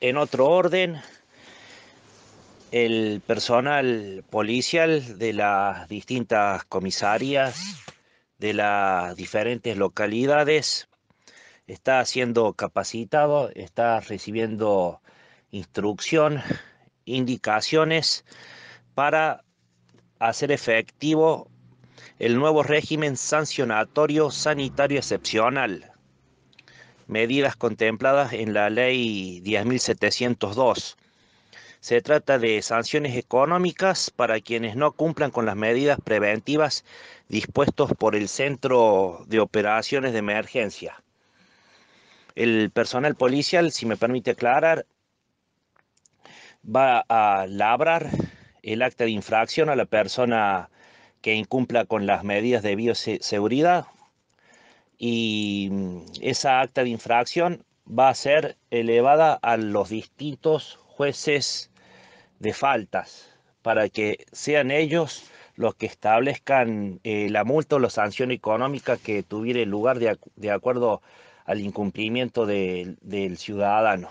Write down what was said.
En otro orden, el personal policial de las distintas comisarías de las diferentes localidades está siendo capacitado, está recibiendo instrucción, indicaciones para hacer efectivo el nuevo régimen sancionatorio sanitario excepcional medidas contempladas en la ley 10.702. Se trata de sanciones económicas para quienes no cumplan con las medidas preventivas dispuestos por el Centro de Operaciones de Emergencia. El personal policial, si me permite aclarar, va a labrar el acta de infracción a la persona que incumpla con las medidas de bioseguridad y mm, esa acta de infracción va a ser elevada a los distintos jueces de faltas para que sean ellos los que establezcan eh, la multa o la sanción económica que tuviera lugar de, acuerdo al incumplimiento del ciudadano.